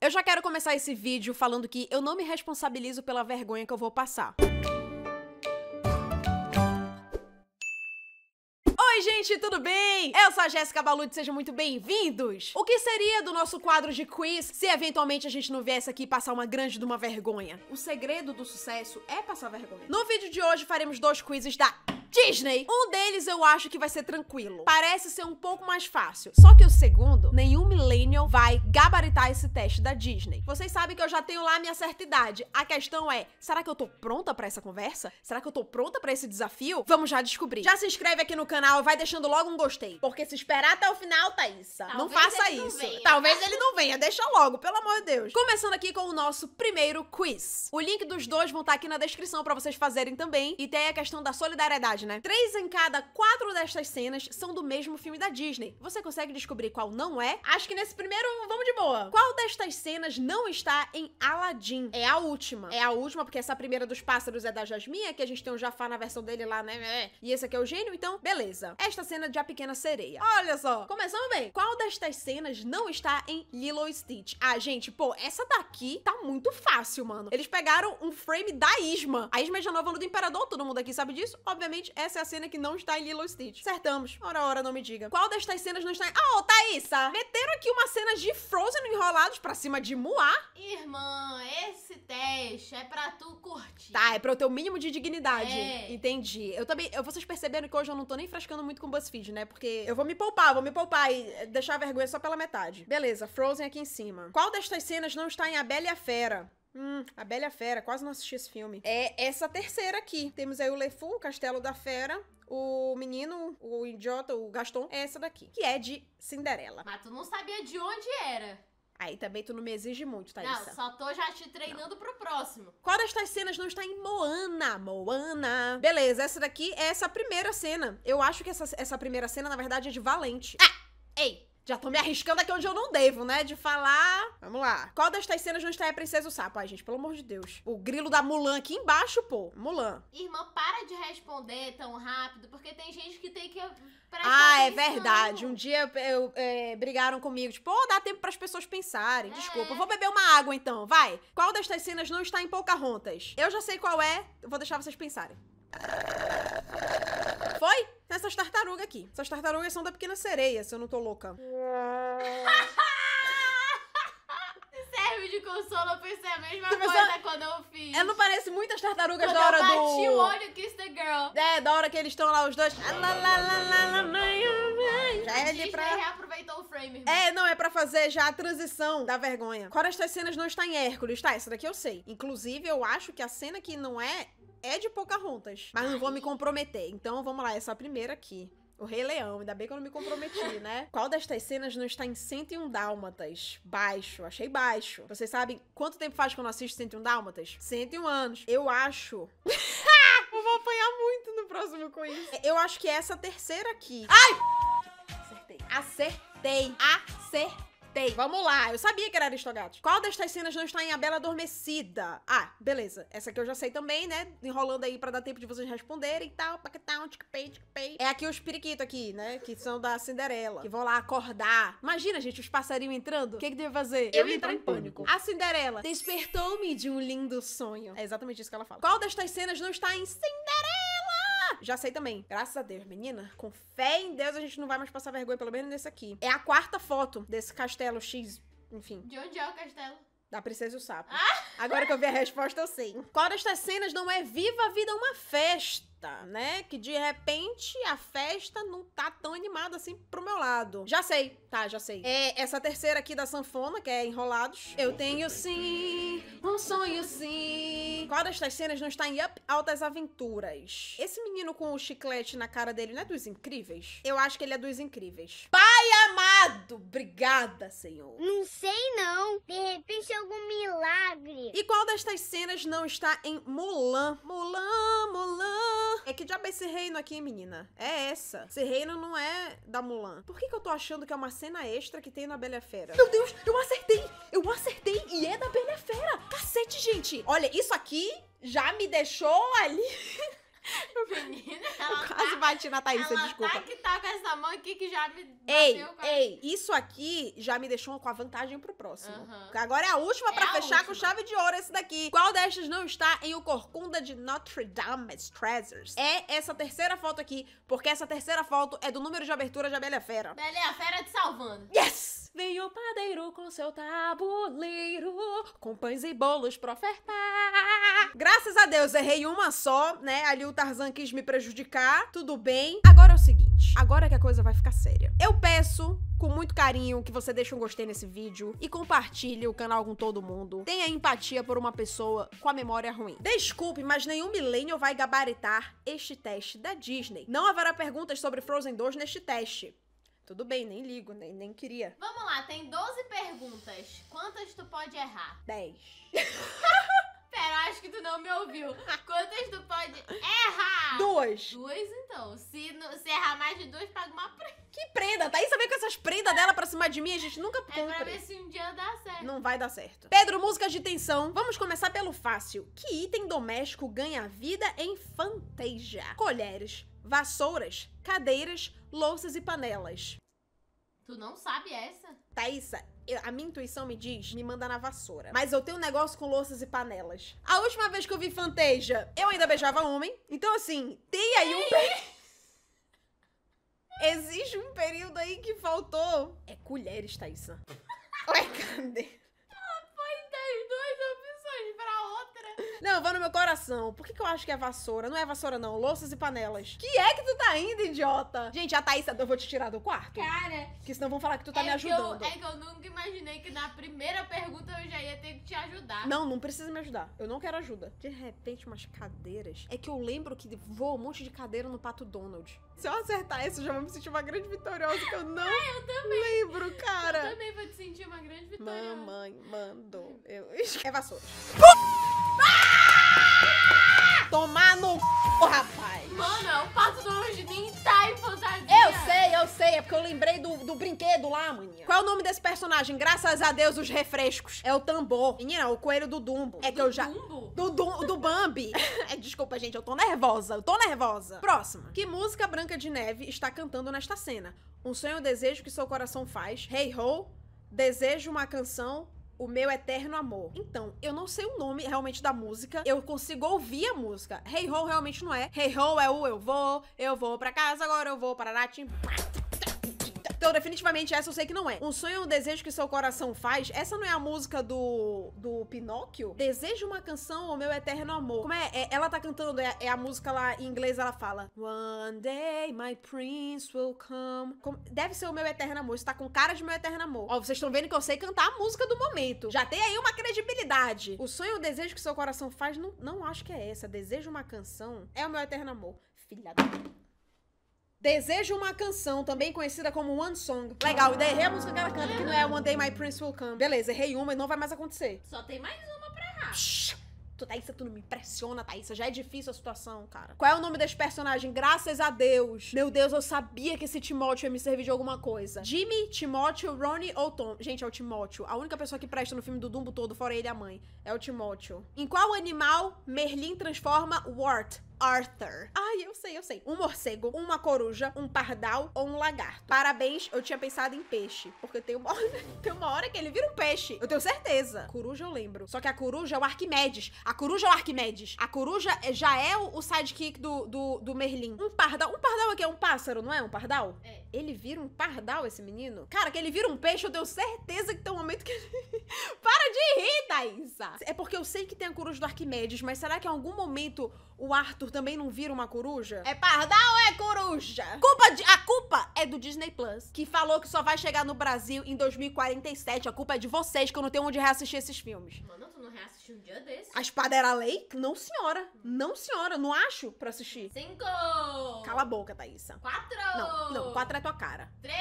Eu já quero começar esse vídeo falando que eu não me responsabilizo pela vergonha que eu vou passar. Oi, gente, tudo bem? Eu sou a Jéssica Balud, sejam muito bem-vindos! O que seria do nosso quadro de quiz se eventualmente a gente não viesse aqui passar uma grande de uma vergonha? O segredo do sucesso é passar vergonha. No vídeo de hoje faremos dois quizzes da Disney. Um deles eu acho que vai ser tranquilo. Parece ser um pouco mais fácil. Só que o segundo, nenhum millennial vai gabaritar esse teste da Disney. Vocês sabem que eu já tenho lá minha certa idade. A questão é, será que eu tô pronta para essa conversa? Será que eu tô pronta para esse desafio? Vamos já descobrir. Já se inscreve aqui no canal e vai deixando logo um gostei. Porque se esperar até o final, Thaísa, Talvez não faça isso. Não Talvez ele não venha, deixa logo, pelo amor de Deus. Começando aqui com o nosso primeiro quiz. O link dos dois vão estar tá aqui na descrição para vocês fazerem também. E tem a questão da solidariedade verdade, né? Três em cada quatro destas cenas são do mesmo filme da Disney. Você consegue descobrir qual não é? Acho que nesse primeiro, vamos de boa. Qual destas cenas não está em Aladdin? É a última. É a última, porque essa primeira dos pássaros é da Jasmine, que a gente tem o Jafar na versão dele lá, né? É. E esse aqui é o gênio, então, beleza. Esta cena de A Pequena Sereia. Olha só, começamos bem. Qual destas cenas não está em Lilo Stitch? Ah, gente, pô, essa daqui tá muito fácil, mano. Eles pegaram um frame da Isma. A Isma é já nova do Imperador, todo mundo aqui sabe disso. Obviamente, Stitch, essa é a cena que não está em Lilo Stitch. Acertamos. Ora, ora, não me diga. Qual destas cenas não está em... Ah, oh, Thaísa! Meteram aqui uma cena de Frozen enrolados pra cima de Moá? Irmã, esse teste é pra tu curtir. Tá, é pra eu ter o mínimo de dignidade. É. Entendi. Eu também... vocês perceberam que hoje eu não tô nem frascando muito com BuzzFeed, né? Porque eu vou me poupar, vou me poupar e eh, deixar a vergonha só pela metade. Beleza, Frozen aqui em cima. Qual destas cenas não está em A Bela e a Fera? Hum, A Bela Fera, quase não assisti esse filme. É essa terceira aqui. Temos aí o Lefu, o Castelo da Fera, o menino, o idiota, o Gaston, é essa daqui, que é de Cinderela. Mas tu não sabia de onde era. Aí também tu não me exige muito, tá? Não, só tô já te treinando pro próximo. Qual destas cenas não está em Moana? Moana. Beleza, essa daqui é essa primeira cena. Eu acho que essa, essa primeira cena, na verdade, é de Valente. Ah! Ei! Já tô me arriscando aqui onde eu não devo, né? De falar. Vamos lá. Qual destas cenas não está a princesa o sapo? Ai, gente, pelo amor de Deus. O grilo da Mulan aqui embaixo, pô. Mulan. Irmã, para de responder tão rápido, porque tem gente que tem que. Ah, é atenção. é verdade. Um dia eu, é, brigaram comigo, tipo, oh, dá tempo para as pessoas pensarem. É. Desculpa, eu vou beber uma água então, vai. Qual destas cenas não está em Pocahontas? Eu já sei qual é, vou deixar vocês pensarem. Foi? nessas tartarugas aqui. Essas tartarugas são da pequena sereia, se eu não tô louca. Serve de consolo, eu pensei a mesma tipo, coisa pensou... quando eu fiz. Ela é, não parece muitas tartarugas quando da hora eu bati do. Bati o olho Kiss the Girl. É, da hora que eles estão lá, os dois. Já ah, é ali pra. reaproveitou o frame. É, não, é pra fazer já a transição da vergonha. Qual estas cenas não está em Hércules? Tá, essa daqui eu sei. Inclusive, eu acho que a cena que não é é de Pocahontas, mas não vou me comprometer. Então vamos lá, essa primeira aqui. O Rei Leão, ainda bem que eu não me comprometi, né? Qual destas cenas não está em 101 Dálmatas? Baixo, achei baixo. Vocês sabem quanto tempo faz que eu não assisto 101 Dálmatas? 101 anos. Eu acho. eu vou apanhar muito no próximo com isso. É, eu acho que é essa terceira aqui. Ai! Acertei. Acertei. Acertei. Vamos lá. Eu sabia que era Aristogatos. Qual destas cenas não está em A Bela Adormecida? Ah, beleza. Essa aqui eu já sei também, né? Enrolando aí pra dar tempo de vocês responderem e tal. Paquetão, tic-pei, tic É aqui os periquitos aqui, né? Que são da Cinderela. Que vão lá acordar. Imagina, gente, os passarinhos entrando. O que que deve fazer? Eu, eu entrar em pânico. A Cinderela despertou-me de um lindo sonho. É exatamente isso que ela fala. Qual destas cenas não está em Cinderela? já sei também. Graças a Deus, menina. Com fé em Deus, a gente não vai mais passar vergonha, pelo menos nesse aqui. É a quarta foto desse castelo X, enfim. De onde é o castelo? Da Princesa e o Sapo. Ah! Agora que eu vi a resposta, eu sei. Qual destas cenas não é Viva a Vida é uma Festa? festa, né? Que de repente a festa não tá tão animada assim pro meu lado. Já sei, tá, já sei. É essa terceira aqui da sanfona, que é Enrolados. Eu tenho sim, um sonho sim. Qual destas cenas não está em Up? Altas Aventuras. Esse menino com o chiclete na cara dele não é dos incríveis? Eu acho que ele é dos incríveis. Pai amado, obrigada, Senhor. Não sei não. De repente algum milagre. E qual destas cenas não está em Mulan? Mulan, Mulan. É que diabo é esse reino aqui, menina? É essa. Esse reino não é da Mulan. Por que, que eu tô achando que é uma cena extra que tem na Bela Fera? Meu Deus, eu acertei! Eu acertei e é da Bela Fera! Cacete, gente! Olha, isso aqui já me deixou ali... Menina, ela quase tá, bati na Thaís, ela tá desculpa. Tá que tá com essa mão aqui que já me Ei, ei, isso aqui já me deixou com a vantagem pro próximo. Uhum. Agora é a última é para fechar última. com chave de ouro esse daqui. Qual destes não está em O Corcunda de Notre Dame Treasures? É essa terceira foto aqui, porque essa terceira foto é do número de abertura de Abelha Fera. Abelha Fera te salvando. Yes! o padeiro com seu tabuleiro, com pães e bolos pra ofertar. Graças a Deus, errei uma só, né? Ali o Tarzan quis me prejudicar, tudo bem. Agora é o seguinte, agora que a coisa vai ficar séria. Eu peço com muito carinho que você deixe um gostei nesse vídeo e compartilhe o canal com todo mundo. Tenha empatia por uma pessoa com a memória ruim. Desculpe, mas nenhum millennial vai gabaritar este teste da Disney. Não haverá perguntas sobre Frozen 2 neste teste. Tudo bem, nem ligo, nem, nem queria. Vamos lá, tem 12 perguntas. Quantas tu pode errar? 10. Pera, acho que tu não me ouviu. Quantas tu pode errar? Duas. Duas, então. Se, se errar mais de duas, paga uma prenda. Que prenda? Thaís tá veio com essas prendas dela pra cima de mim, a gente nunca é compra. É pra ver se um dia dá certo. Não vai dar certo. Pedro, músicas de tensão. Vamos começar pelo fácil. Que item doméstico ganha vida em Fantasia? Colheres, vassouras, cadeiras, louças e panelas. Tu não sabe essa? Thaísa, eu, a minha intuição me diz, me manda na vassoura. Mas eu tenho um negócio com louças e panelas. A última vez que eu vi Fanteja, eu ainda beijava homem. Então, assim, tem aí um. exige Existe um período aí que faltou. É colheres, Thaisa. Oi, cadê? Não, vou no meu coração. Por que, que eu acho que é vassoura? Não é vassoura, não. Louças e panelas. Que é que tu tá indo, idiota? Gente, a Thaís, eu vou te tirar do quarto. Cara. Que senão vão falar que tu tá é me ajudando. Que eu, é que eu nunca imaginei que na primeira pergunta eu já ia ter que te ajudar. Não, não precisa me ajudar. Eu não quero ajuda. De repente, umas cadeiras. É que eu lembro que voou um monte de cadeira no Pato Donald. Se eu acertar isso, eu já vou me sentir uma grande vitoriosa que eu não é, eu também. lembro, cara. Eu também vou te sentir uma grande vitoriosa. Mamãe mandou. Eu... É vassoura. Tomar no c, rapaz. Mano, o pato do anjo nem tá em fantasia. Eu sei, eu sei. É porque eu lembrei do, do brinquedo lá, maninha. Qual é o nome desse personagem? Graças a Deus, os refrescos. É o tambor. Menina, o coelho do Dumbo. É que eu já... Dumbo? Do, do, do Bambi. é, desculpa, gente. Eu tô nervosa. Eu tô nervosa. Próxima. Que música Branca de Neve está cantando nesta cena? Um sonho, um desejo que seu coração faz. Hey ho. Desejo uma canção o meu eterno amor. Então, eu não sei o nome realmente da música, eu consigo ouvir a música. Hey Ho realmente não é. Hey Ho é o eu vou, eu vou para casa agora, eu vou para Natim. Pá. Então, definitivamente, essa eu sei que não é. Um sonho, um desejo que seu coração faz. Essa não é a música do, do Pinóquio? Desejo uma canção o meu eterno amor. Como é? é ela tá cantando, é, é, a música lá em inglês, ela fala. One day my prince will come. Como, deve ser o meu eterno amor. Isso tá com cara de meu eterno amor. Ó, vocês estão vendo que eu sei cantar a música do momento. Já tem aí uma credibilidade. O sonho, o desejo que seu coração faz, não, não acho que é essa. Desejo uma canção é o meu eterno amor. Filha da Desejo uma canção, também conhecida como One Song. Legal, e daí errei a música que ela canta, que não é One Day My Prince Will Come. Beleza, errei uma e não vai mais acontecer. Só tem mais uma pra errar. Shhh. Tu, Thaísa, tu não me impressiona, Thaísa. Já é difícil a situação, cara. Qual é o nome desse personagem? Graças a Deus. Meu Deus, eu sabia que esse Timóteo ia me servir de alguma coisa. Jimmy, Timóteo, Ronnie ou Tom? Gente, é o Timóteo. A única pessoa que presta no filme do Dumbo todo, fora ele e a mãe, é o Timóteo. Em qual animal Merlin transforma Wart? Arthur. Ai, eu sei, eu sei. Um morcego, uma coruja, um pardal ou um lagarto. Parabéns, eu tinha pensado em peixe. Porque tem uma, hora, tem uma hora que ele vira um peixe. Eu tenho certeza. Coruja eu lembro. Só que a coruja é o Arquimedes. A coruja é o Arquimedes. A coruja é, já é o sidekick do, do, do Merlin. Um pardal. Um pardal aqui é um pássaro, não é? Um pardal? É. Ele vira um pardal, esse menino? Cara, que ele vira um peixe, eu tenho certeza que tem um momento que ele... Para de rir, Thaisa! É porque eu sei que tem a coruja do Arquimedes, mas será que em algum momento o Arthur também não vira uma coruja? É pardal ou é coruja? Culpa de... A culpa é do Disney Plus, que falou que só vai chegar no Brasil em 2047. A culpa é de vocês, que eu não tenho onde reassistir esses filmes. Mano, tu não reassistiu um dia desse? A Espada Era Lei? Não, senhora. Não, senhora. Não acho pra assistir. Cinco! Cala a boca, Thaísa. Quatro! Não, não. Quatro é tua cara. Três!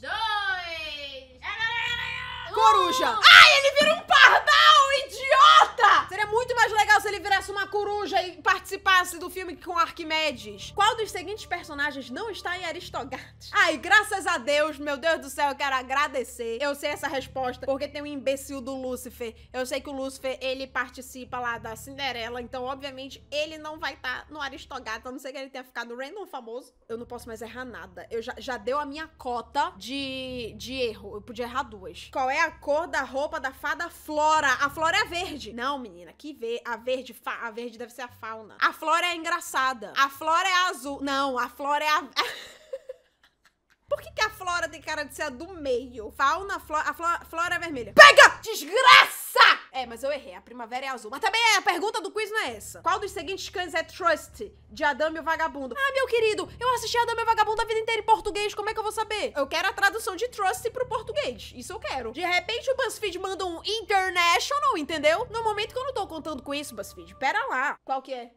Dois! É, é, é, coruja! Um. Ai, ele vira um pardal! idiota! Seria muito mais legal se ele virasse uma coruja e participasse do filme com Arquimedes. Qual dos seguintes personagens não está em Aristogatos? Ai, graças a Deus, meu Deus do céu, eu quero agradecer. Eu sei essa resposta porque tem um imbecil do Lúcifer. Eu sei que o Lúcifer, ele participa lá da Cinderela, então obviamente ele não vai estar tá no Aristogatos, a não ser que ele tenha ficado random famoso. Eu não posso mais errar nada. Eu já, já deu a minha cota de, de erro. Eu podia errar duas. Qual é a cor da roupa da fada Flora? A Flora flora é verde. Não, menina, que ver a verde, a verde deve ser a fauna. A flora é engraçada. A flora é azul. Não, a flora é a Por que, que a flora tem cara de ser a do meio? Fauna, flora, a flora, flora é vermelha. Pega! Desgraça! É, mas eu errei. A primavera é azul. Mas também é, a pergunta do quiz não é essa. Qual dos seguintes cães é Trust, de Adam e o Vagabundo? Ah, meu querido, eu assisti Adam e o Vagabundo a vida inteira em português como é que eu vou saber? Eu quero a tradução de trust pro português. Isso eu quero. De repente o BuzzFeed manda um international, entendeu? No momento que eu não tô contando com isso, BuzzFeed. Pera lá. Qual que é?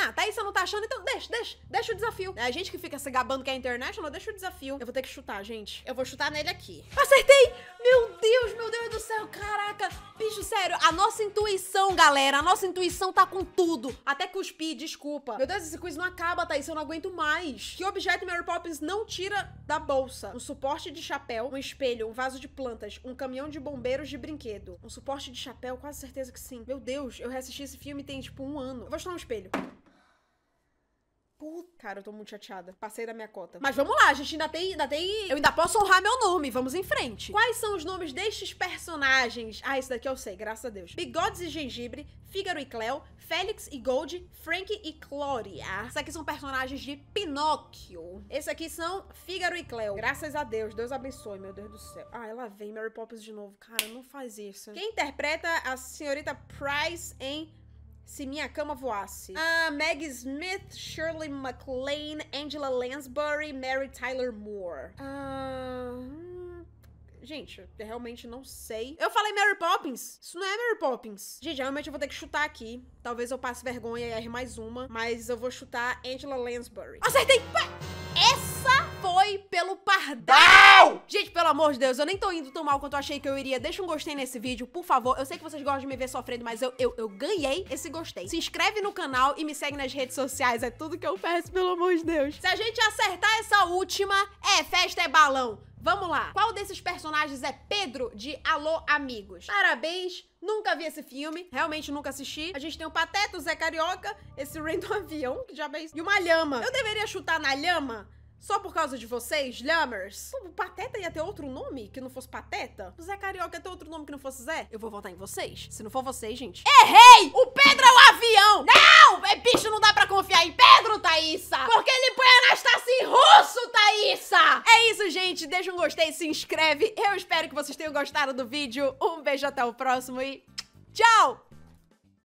Ah, tá aí, você não tá achando? Então deixa, deixa, deixa o desafio. É a gente que fica se gabando que é não deixa o desafio. Eu vou ter que chutar, gente. Eu vou chutar nele aqui. Acertei! Meu Deus, meu Deus do céu, caraca. Bicho, sério, a nossa intuição, galera, a nossa intuição tá com tudo. Até cuspi, desculpa. Meu Deus, esse quiz não acaba, Thaís, eu não aguento mais. Que objeto Mary Poppins não tira da bolsa? Um suporte de chapéu, um espelho, um vaso de plantas, um caminhão de bombeiros de brinquedo. Um suporte de chapéu, quase certeza que sim. Meu Deus, eu reassisti esse filme tem, tipo, um ano. Eu vou chutar um espelho. Puta, cara, eu tô muito chateada. Passei da minha cota. Mas vamos lá, a gente ainda tem, ainda tem. Eu ainda posso honrar meu nome. Vamos em frente. Quais são os nomes destes personagens? Ah, esse daqui eu sei, graças a Deus. Bigodes e Gengibre, Fígaro e Cleo, Félix e Gold, Frank e Gloria. Esses aqui são personagens de Pinóquio. Esse aqui são Fígaro e Cleo. Graças a Deus, Deus abençoe, meu Deus do céu. Ah, ela vem, Mary Poppins de novo. Cara, não faz isso. Quem interpreta a senhorita Price em se Minha Cama Voasse. Ah, Maggie Smith, Shirley MacLaine, Angela Lansbury, Mary Tyler Moore. Ah, hum. gente, eu realmente não sei. Eu falei Mary Poppins. Isso não é Mary Poppins. Gente, realmente eu vou ter que chutar aqui. Talvez eu passe vergonha e erre mais uma. Mas eu vou chutar Angela Lansbury. Acertei! Essa foi pelo pardal! Gente, pelo amor de Deus, eu nem tô indo tão mal quanto eu achei que eu iria. Deixa um gostei nesse vídeo, por favor. Eu sei que vocês gostam de me ver sofrendo, mas eu, eu, eu ganhei esse gostei. Se inscreve no canal e me segue nas redes sociais. É tudo que eu peço, pelo amor de Deus. Se a gente acertar essa última, é festa, é balão. Vamos lá. Qual desses personagens é Pedro de Alô Amigos? Parabéns, Nunca vi esse filme, realmente nunca assisti. A gente tem o Pateta, o Zé Carioca, esse Random Avião, que já fez, e uma lhama. Eu deveria chutar na lhama? Só por causa de vocês, Lammers? O Pateta ia ter outro nome que não fosse Pateta? O Zé Carioca ia ter outro nome que não fosse Zé? Eu vou votar em vocês. Se não for vocês, gente. Errei! O Pedro é o avião! Não! É, bicho, não dá pra confiar em Pedro, Thaísa! Porque ele põe Anastácia em russo, Thaísa! É isso, gente. Deixa um gostei, se inscreve. Eu espero que vocês tenham gostado do vídeo. Um beijo até o próximo e tchau!